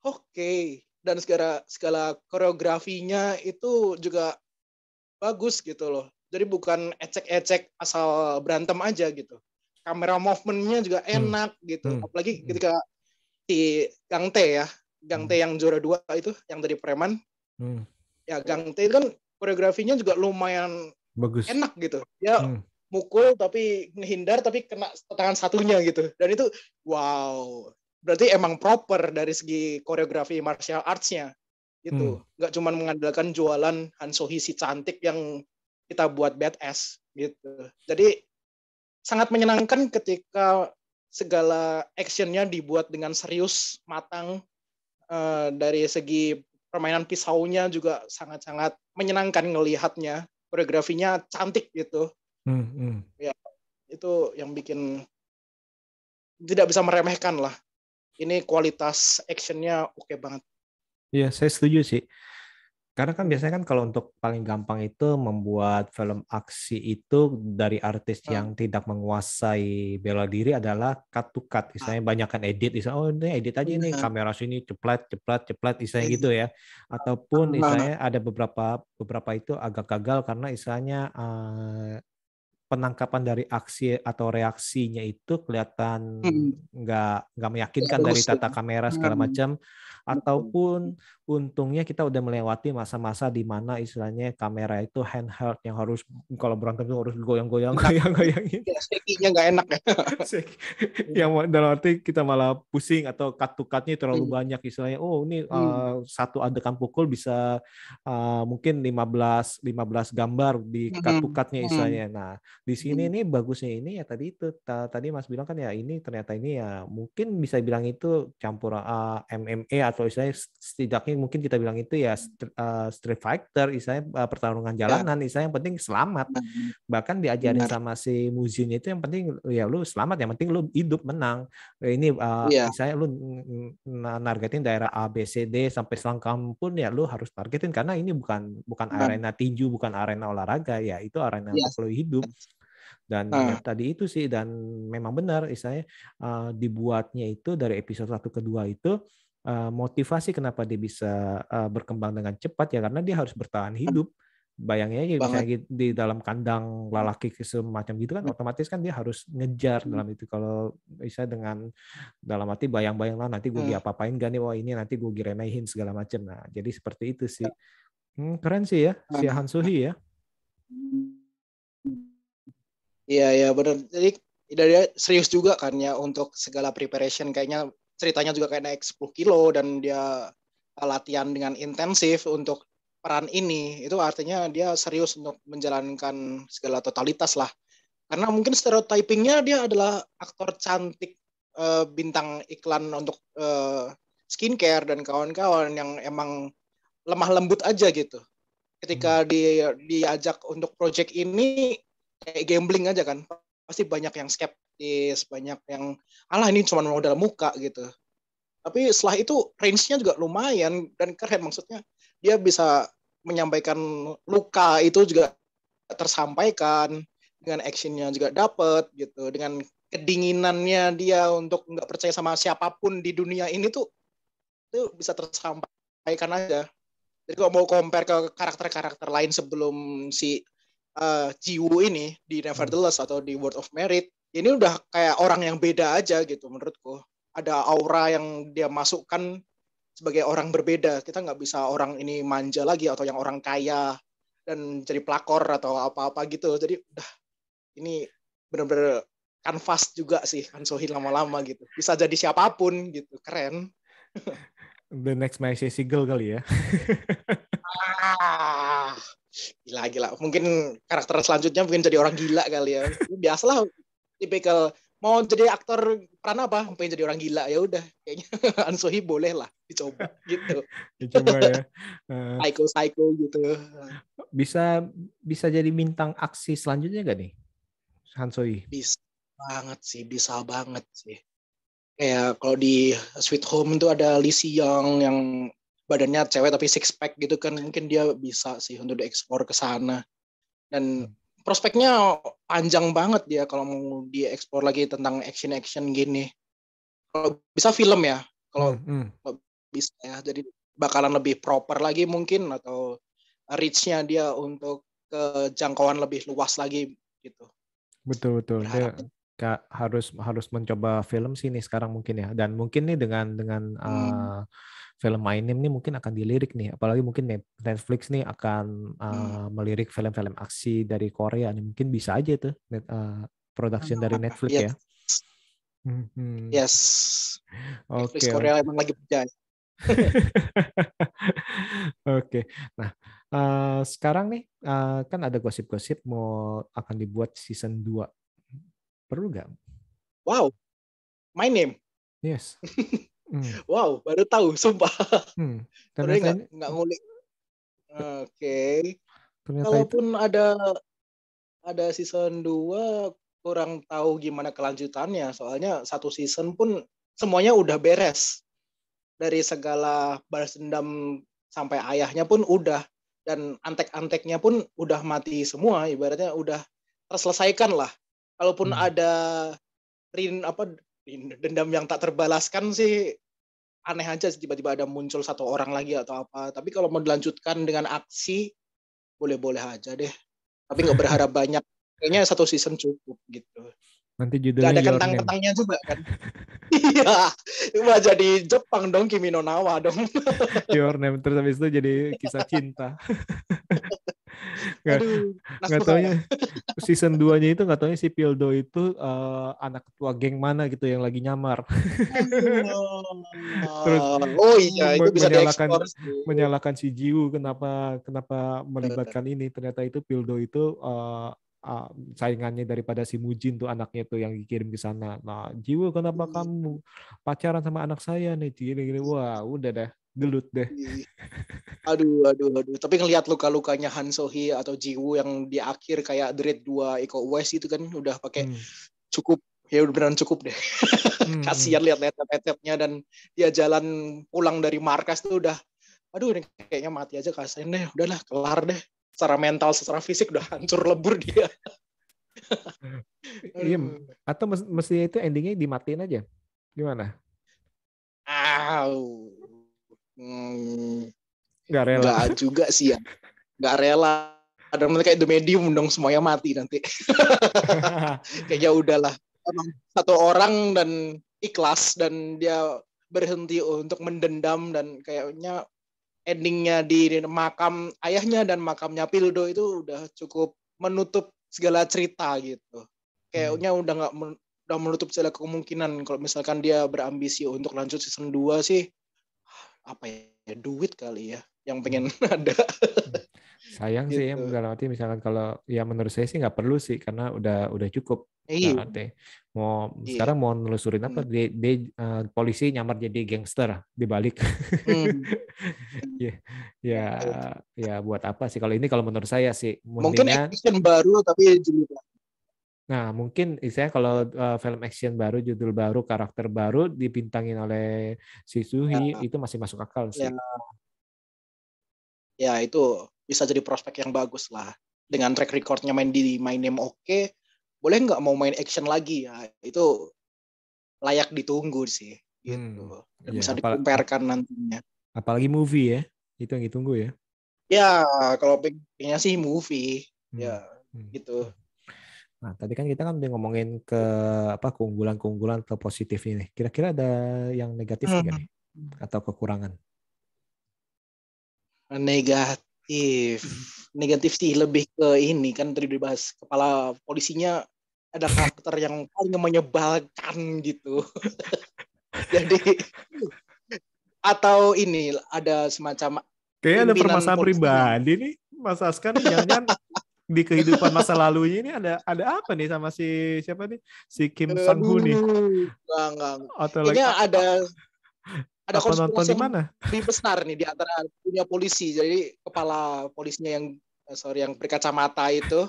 oke okay. dan segala segala koreografinya itu juga bagus gitu loh jadi bukan ecek-ecek asal berantem aja gitu kamera movementnya juga hmm. enak gitu. hmm. gitu apalagi hmm. ketika si Gang T ya Gang T hmm. yang juara dua itu yang dari preman hmm. ya Gang T itu kan koreografinya juga lumayan bagus enak gitu ya hmm. mukul tapi menghindar tapi kena tangan satunya gitu dan itu wow berarti emang proper dari segi koreografi martial artsnya gitu hmm. nggak cuma mengandalkan jualan Hansohi si cantik yang kita buat badass gitu jadi sangat menyenangkan ketika segala actionnya dibuat dengan serius, matang. Uh, dari segi permainan pisaunya juga sangat-sangat menyenangkan ngelihatnya. Koreografinya cantik gitu. Hmm, hmm. Ya, itu yang bikin tidak bisa meremehkan lah. Ini kualitas actionnya oke okay banget. Iya, saya setuju sih. Karena kan biasanya kan kalau untuk paling gampang itu membuat film aksi itu dari artis hmm. yang tidak menguasai bela diri adalah cut to cut, misalnya banyakkan edit, misalnya oh ini edit aja ini kamera sini ceplat ceplat ceplat, misalnya gitu iya. ya. Ataupun misalnya ada beberapa beberapa itu agak gagal karena misalnya uh, eh, penangkapan dari aksi atau reaksinya itu kelihatan nggak hmm. nggak meyakinkan dari tata ya. kamera segala macam ataupun untungnya kita udah melewati masa-masa di mana istilahnya kamera itu handheld yang harus kalau berantem itu harus goyang-goyang goyang-goyang ya, sekinya nggak enak ya yang dalam arti kita malah pusing atau cut to cutnya terlalu hmm. banyak istilahnya oh ini hmm. uh, satu adegan pukul bisa uh, mungkin 15 15 gambar di hmm. cut to cutnya hmm. istilahnya hmm. nah di sini ini hmm. bagusnya ini ya tadi itu tadi Mas bilang kan ya ini ternyata ini ya mungkin bisa bilang itu campur uh, eh, MMA atau istilahnya setidaknya mungkin mungkin kita bilang itu ya uh, street fighter, istilahnya eh, pertarungan ya. jalanan, ya. istilahnya yang penting selamat. Hmm, hmm. Bahkan diajarin Benar. sama si Muzin itu yang penting ya lu selamat, yang penting lu hidup menang. Ini uh, ya. lu nargetin daerah A B C D sampai selangkam pun ya lu harus targetin karena ini bukan bukan Benar. arena tinju, bukan arena olahraga ya, itu arena ya. untuk lu hidup dan uh. ya, tadi itu sih dan memang benar saya uh, dibuatnya itu dari episode satu kedua itu itu Eh, motivasi kenapa dia bisa eh, berkembang dengan cepat ya karena dia harus bertahan hidup. Bayangnya ya misalnya di dalam kandang lalaki semacam gitu kan otomatis kan dia harus ngejar hmm. dalam itu kalau bisa dengan dalam hati bayang-bayang lah nanti gue diapa-apain gak nih wah ini nanti gue giremehin segala macam. Nah, jadi seperti itu sih. Ya. Hmm, keren sih ya si Han Suhi ya. Iya iya benar. Jadi dari serius juga kan ya untuk segala preparation kayaknya ceritanya juga kayak naik 10 kilo dan dia latihan dengan intensif untuk peran ini itu artinya dia serius untuk menjalankan segala totalitas lah karena mungkin stereotypingnya dia adalah aktor cantik e, bintang iklan untuk e, skincare dan kawan-kawan yang emang lemah lembut aja gitu ketika hmm. di diajak untuk project ini kayak gambling aja kan pasti banyak yang skeptis di banyak yang alah ini cuma modal muka gitu tapi setelah itu range-nya juga lumayan dan keren maksudnya dia bisa menyampaikan luka itu juga tersampaikan dengan actionnya juga dapet gitu dengan kedinginannya dia untuk nggak percaya sama siapapun di dunia ini tuh itu bisa tersampaikan aja jadi kalau mau compare ke karakter-karakter lain sebelum si uh, Jiwoo ini di Nevertheless atau di World of Merit ini udah kayak orang yang beda aja gitu menurutku ada aura yang dia masukkan sebagai orang berbeda kita nggak bisa orang ini manja lagi atau yang orang kaya dan jadi pelakor atau apa-apa gitu jadi udah ini bener-bener kanvas juga sih kan sohi lama-lama gitu bisa jadi siapapun gitu keren the next my single kali ya ah, gila gila mungkin karakter selanjutnya mungkin jadi orang gila kali ya biasalah tipikal mau jadi aktor peran apa pengen jadi orang gila ya udah kayaknya Ansohi boleh lah dicoba gitu dicoba ya eh. psycho psycho gitu bisa bisa jadi bintang aksi selanjutnya gak nih Hansohi bisa banget sih bisa banget sih kayak kalau di Sweet Home itu ada Lee Si Young yang badannya cewek tapi six pack gitu kan mungkin dia bisa sih untuk diekspor ke sana dan hmm prospeknya panjang banget dia kalau mau diekspor lagi tentang action action gini kalau bisa film ya kalau hmm. hmm. bisa ya jadi bakalan lebih proper lagi mungkin atau reach dia untuk ke jangkauan lebih luas lagi gitu betul betul Berharap. dia ya. gak harus harus mencoba film sih nih sekarang mungkin ya dan mungkin nih dengan dengan hmm. uh, film My Name nih mungkin akan dilirik nih, apalagi mungkin Netflix nih akan uh, melirik film-film aksi dari Korea nih, mungkin bisa aja tuh net, uh, production hmm. dari Netflix iya. ya. Mhm. yes. ya. Yes. Oke. Okay. Netflix Korea emang lagi berjaya. Oke, okay. nah uh, sekarang nih uh, kan ada gosip-gosip mau akan dibuat season 2 perlu gak? Wow, my name. Yes. Hmm. Wow, baru tahu, sumpah. Hmm. Ternyata nggak nggak ngulik. Oke. Okay. Kalaupun itu... ada ada season 2 kurang tahu gimana kelanjutannya. Soalnya satu season pun semuanya udah beres. Dari segala balas dendam sampai ayahnya pun udah dan antek-anteknya pun udah mati semua ibaratnya udah terselesaikan lah kalaupun hmm. ada rin apa dendam yang tak terbalaskan sih aneh aja tiba-tiba ada muncul satu orang lagi atau apa. Tapi kalau mau dilanjutkan dengan aksi, boleh-boleh aja deh. Tapi nggak berharap banyak. Kayaknya satu season cukup gitu. Nanti judulnya Gak ada kentang-kentangnya juga kan. Iya, cuma jadi Jepang dong Kimi no dong. Your Name terus habis itu jadi kisah cinta. nggak nggak ya season 2 nya itu nggak tahu si Pildo itu uh, anak ketua geng mana gitu yang lagi nyamar terus oh iya itu bisa menyalakan menyalakan si Jiwu kenapa kenapa melibatkan ini ternyata itu Pildo itu uh, uh, saingannya daripada si Mujin tuh anaknya tuh yang dikirim ke sana. Nah, Jiwo kenapa iya. kamu pacaran sama anak saya nih? Gini-gini. Wah, udah deh gelut deh. Iya, iya. Aduh, aduh, aduh. Tapi ngelihat luka-lukanya Han Sohi atau Jiwo yang di akhir kayak Dread 2 Eko West itu kan udah pakai hmm. cukup ya udah beneran cukup deh. Hmm. Kasihan lihat letet-letetnya dan dia jalan pulang dari markas tuh udah aduh ini kayaknya mati aja kasihan deh. Udahlah, kelar deh secara mental, secara fisik udah hancur lebur dia. iya. Atau mesti itu endingnya dimatiin aja? Gimana? ah nggak rela. Gak juga sih ya. Gak rela. Ada mereka itu medium dong semuanya mati nanti. Kayaknya udahlah. Emang satu orang dan ikhlas dan dia berhenti untuk mendendam dan kayaknya endingnya di makam ayahnya dan makamnya Pildo itu udah cukup menutup segala cerita gitu. Kayaknya hmm. udah nggak udah menutup segala kemungkinan kalau misalkan dia berambisi untuk lanjut season 2 sih apa ya duit kali ya yang pengen ada. Hmm sayang gitu. sih ya, gitu. dalam arti misalkan kalau ya menurut saya sih nggak perlu sih karena udah udah cukup Iya. Nah, mau iya. sekarang mau nelusurin apa? Hmm. Dia, uh, polisi nyamar jadi gangster dibalik. Hmm. ya, ya, gitu. ya buat apa sih? Kalau ini kalau menurut saya sih mungkin action baru tapi judul Nah, mungkin saya kalau uh, film action baru, judul baru, karakter baru dipintangin oleh si Suhi ya. itu masih masuk akal sih. Ya, ya itu bisa jadi prospek yang bagus lah dengan track recordnya main di my name oke okay, boleh nggak mau main action lagi ya itu layak ditunggu sih hmm, gitu hmm, bisa ya, dikomparkan nantinya apalagi movie ya itu yang ditunggu ya ya kalau pengennya sih movie hmm. ya hmm, gitu hmm. nah tadi kan kita kan udah ngomongin ke apa keunggulan-keunggulan atau positif ini kira-kira ada yang negatif hmm. nih atau kekurangan negatif negatif, hmm. negatif sih lebih ke ini kan tadi dibahas kepala polisinya ada karakter yang paling menyebalkan gitu. Jadi atau ini ada semacam kayak ada permasalahan pribadi nih Mas Askar jangan di kehidupan masa lalunya ini ada ada apa nih sama si siapa nih si Kim Sang Hoon nih? Enggak, enggak. Atau Kayaknya like, ada ada apa nonton di mana? lebih besar nih di antara punya polisi. Jadi kepala polisinya yang eh, sorry yang berkacamata itu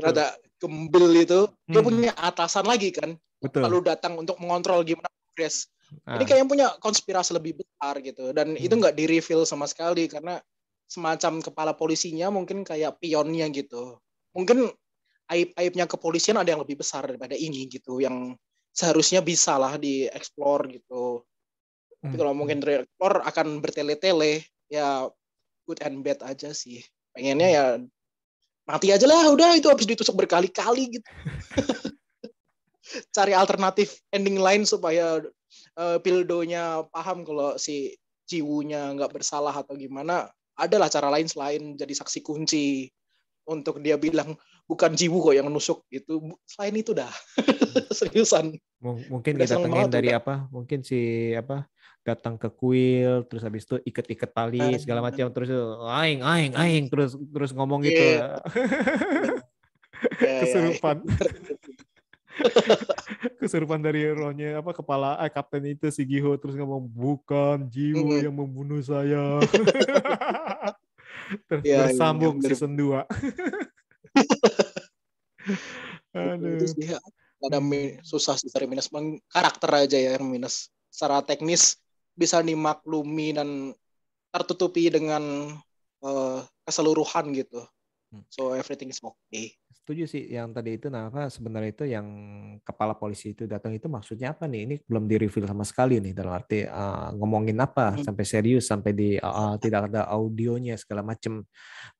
ada gembel itu hmm. dia punya atasan lagi kan. Betul. Lalu datang untuk mengontrol gimana progres. Ah. Ini kayaknya punya konspirasi lebih besar gitu dan hmm. itu nggak di reveal sama sekali karena semacam kepala polisinya mungkin kayak pionnya gitu. Mungkin aib-aibnya kepolisian ada yang lebih besar daripada ini gitu yang seharusnya bisa lah dieksplor gitu. Tapi kalau mungkin hmm. rekor akan bertele-tele, ya good and bad aja sih. Pengennya ya mati aja lah, udah itu habis ditusuk berkali-kali gitu. Cari alternatif ending lain supaya uh, Pildonya paham kalau si Jiwunya nggak bersalah atau gimana. Adalah cara lain selain jadi saksi kunci untuk dia bilang bukan Jiwu kok yang nusuk itu. Selain itu dah. Hmm. Seriusan. M mungkin Bisa kita dari apa? Mungkin si apa? datang ke kuil terus habis itu iket-iket tali segala macam terus aing aing aing terus terus ngomong gitu yeah, iya, iya, iya. kesurupan kesurupan dari rohnya apa kepala eh, kapten itu si Giho terus ngomong bukan jiwa mm. yang membunuh saya terus yeah, bersambung yeah, season 2 ya, Ada susah sih dari minus karakter aja ya yang minus secara teknis bisa dimaklumi dan tertutupi dengan uh, keseluruhan gitu. Hmm. So everything is okay. Setuju sih yang tadi itu nah sebenarnya itu yang kepala polisi itu datang itu maksudnya apa nih? Ini belum di reveal sama sekali nih dalam arti uh, ngomongin apa hmm. sampai serius sampai di uh, tidak ada audionya segala macam.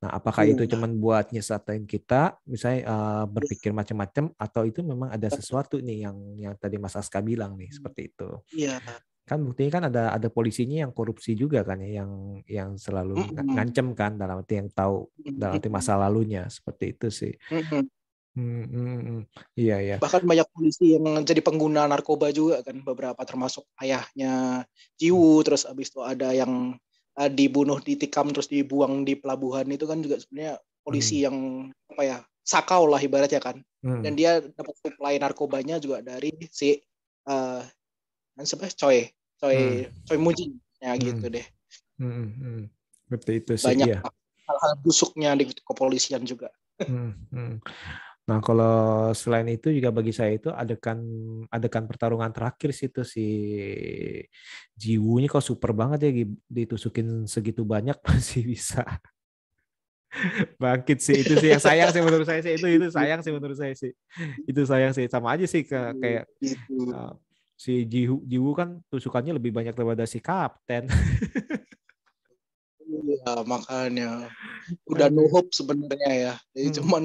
Nah, apakah hmm. itu cuman buat nyesatin kita misalnya uh, berpikir iya. macam-macam atau itu memang ada sesuatu nih yang yang tadi Mas Aska bilang nih hmm. seperti itu. Iya kan buktinya kan ada ada polisinya yang korupsi juga kan ya yang yang selalu mm ngancem kan dalam arti yang tahu dalam arti masa lalunya seperti itu sih. Mm -hmm. Hmm, hmm, hmm. Iya, iya. Bahkan banyak polisi yang jadi pengguna narkoba juga kan beberapa termasuk ayahnya Jiwu hmm. terus abis itu ada yang eh, dibunuh ditikam terus dibuang di pelabuhan itu kan juga sebenarnya polisi hmm. yang apa ya sakau lah ibaratnya kan hmm. dan dia dapat supply narkobanya juga dari si uh, sebenarnya coy coy hmm. coy mujin ya hmm. gitu deh hmm. Hmm. Hmm. itu sih, banyak iya. hal-hal busuknya di kepolisian juga hmm. Hmm. Nah, kalau selain itu juga bagi saya itu adegan adegan pertarungan terakhir sih itu si Jiwunya kok super banget ya ditusukin segitu banyak masih bisa bangkit sih itu sih yang sayang sih menurut saya sih itu itu sayang sih menurut saya sih itu sayang sih sama aja sih ke, gitu. kayak gitu. Eh, si Jiwu, Jiwu kan tusukannya lebih banyak daripada si kapten. Iya makanya udah no hope sebenarnya ya. Jadi hmm. cuman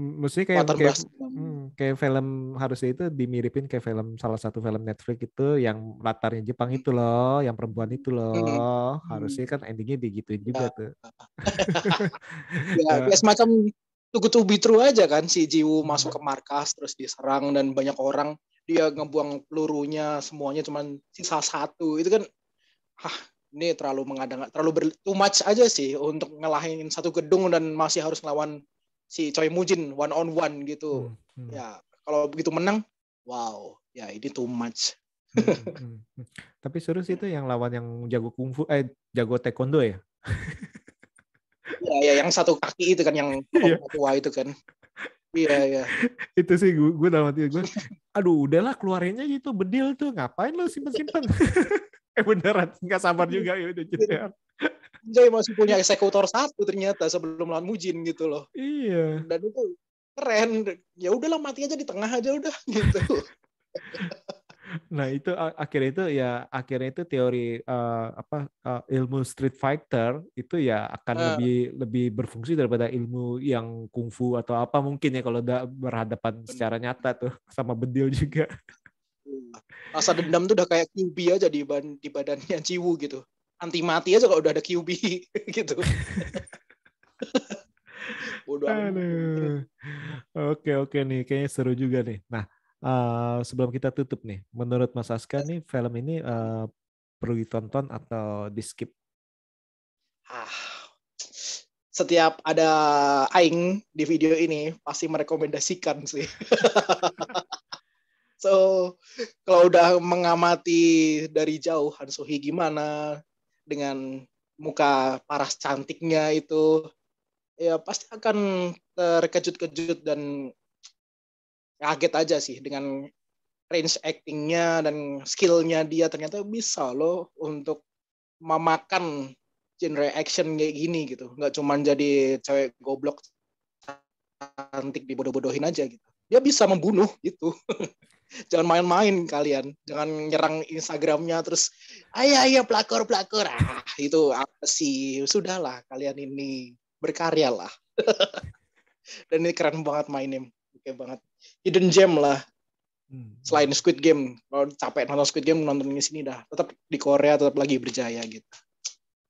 mesti kayak kayak, hmm, kayak film harusnya itu dimiripin kayak film salah satu film Netflix itu yang latarnya Jepang itu loh, yang perempuan itu loh. Hmm. Harusnya kan endingnya digituin juga nah. ya. tuh. ya, ya semacam tugu to aja kan si jiwu masuk ke markas terus diserang dan banyak orang dia ngebuang pelurunya semuanya cuman sisa satu itu kan hah ini terlalu mengadang terlalu ber, too much aja sih untuk ngelahin satu gedung dan masih harus ngelawan si Choi Mujin one on one gitu. Hmm, hmm. Ya, kalau begitu menang, wow, ya ini too much. Hmm, hmm. hmm. Tapi seru sih itu yang lawan yang jago kungfu eh jago taekwondo ya. ya, ya yang satu kaki itu kan yang iya. tua itu kan. Iya iya. itu sih gue, gue dalam hati gue, aduh udahlah keluarinnya gitu bedil tuh ngapain lo simpen simpen. eh beneran nggak sabar iya. juga ya udah gitu ya. masih punya eksekutor satu ternyata sebelum lawan Mujin gitu loh. Iya. Dan itu keren. Ya udahlah mati aja di tengah aja udah gitu nah itu akhirnya itu ya akhirnya itu teori uh, apa uh, ilmu street fighter itu ya akan uh. lebih lebih berfungsi daripada ilmu yang kungfu atau apa mungkin ya kalau udah berhadapan Bener. secara nyata tuh sama bedil juga masa iya. dendam tuh udah kayak QB aja di badan di badannya Ciwu gitu anti mati aja kalau udah ada QB gitu Oke Oke oke nih, kayaknya seru juga nih. Nah, sebelum kita tutup nih, menurut Mas Aska iya. nih film ini uh, perlu ditonton atau di skip? Ah, setiap ada aing di video ini pasti merekomendasikan sih. so kalau udah mengamati dari jauh Hansohi gimana dengan muka paras cantiknya itu ya pasti akan terkejut-kejut dan kaget aja sih dengan range actingnya dan skillnya dia ternyata bisa loh untuk memakan genre action kayak gini gitu nggak cuma jadi cewek goblok cantik dibodoh-bodohin aja gitu dia bisa membunuh itu jangan main-main kalian jangan nyerang Instagramnya terus ayah ayah pelakor pelakor ah itu apa sih sudahlah kalian ini berkarya lah dan ini keren banget mainnya kayak banget hidden gem lah hmm. selain Squid Game kalau capek nonton Squid Game nonton di sini dah tetap di Korea tetap lagi berjaya gitu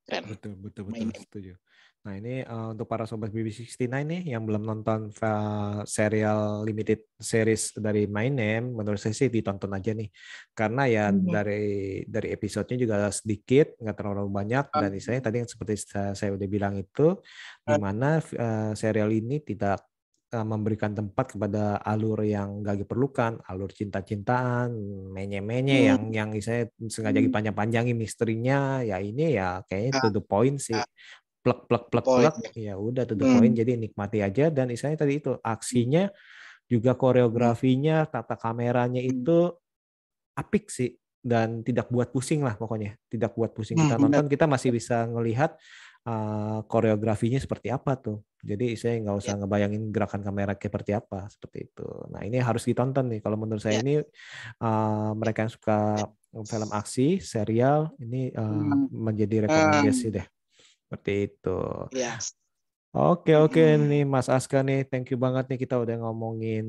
keren betul betul betul Main setuju Nah ini uh, untuk para sobat BB69 nih yang belum nonton eh, serial limited series dari My Name, menurut saya sih ditonton aja nih, karena ya mm -hmm. dari dari episodenya juga sedikit, nggak terlalu banyak. Dan hmm. saya tadi yang seperti saya, saya udah bilang itu, di hmm. mana uh, serial ini tidak Eh, memberikan tempat kepada alur yang gak diperlukan, alur cinta-cintaan, menye-menye hmm. yang yang saya sengaja hmm. dipanjang panjangi misterinya, ya ini ya kayaknya nah. to the point sih. Ah. Plek plek plek plek, ya. ya udah to the hmm. point. Jadi nikmati aja dan isanya tadi itu aksinya juga hmm. koreografinya, tata kameranya hmm. itu apik sih dan tidak buat pusing lah pokoknya, tidak buat pusing kita nonton, kita masih bisa melihat Eh, koreografinya seperti apa tuh. Jadi saya nggak ya. usah yeah. ngebayangin gerakan kamera kayak seperti apa seperti itu. Nah ini harus ditonton nih. Kalau menurut saya yeah. ini uh, mereka yang suka film aksi, serial ini uh, hmm. menjadi rekomendasi um, deh. Seperti itu. yeah. Oke oke hmm. nih Mas Aska nih, thank you banget nih kita udah ngomongin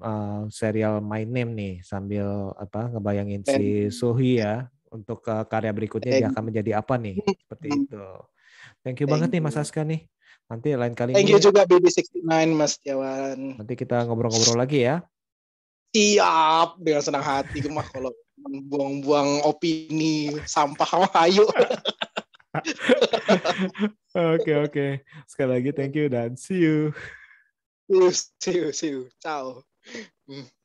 uh, serial My Name nih sambil apa ngebayangin ben. si Sohi ya untuk uh, karya berikutnya ben. dia akan menjadi apa nih hmm. seperti hmm. itu. Thank you Thank banget you. nih Mas Aska nih. Nanti lain kali Thank ini, you juga BB69 Mas Tiawan. Nanti kita ngobrol-ngobrol lagi ya. Siap dengan senang hati mah kalau buang-buang opini sampah kayu. Oke oke. Sekali lagi thank you dan see you. See you, see you, see you. Ciao. Hmm.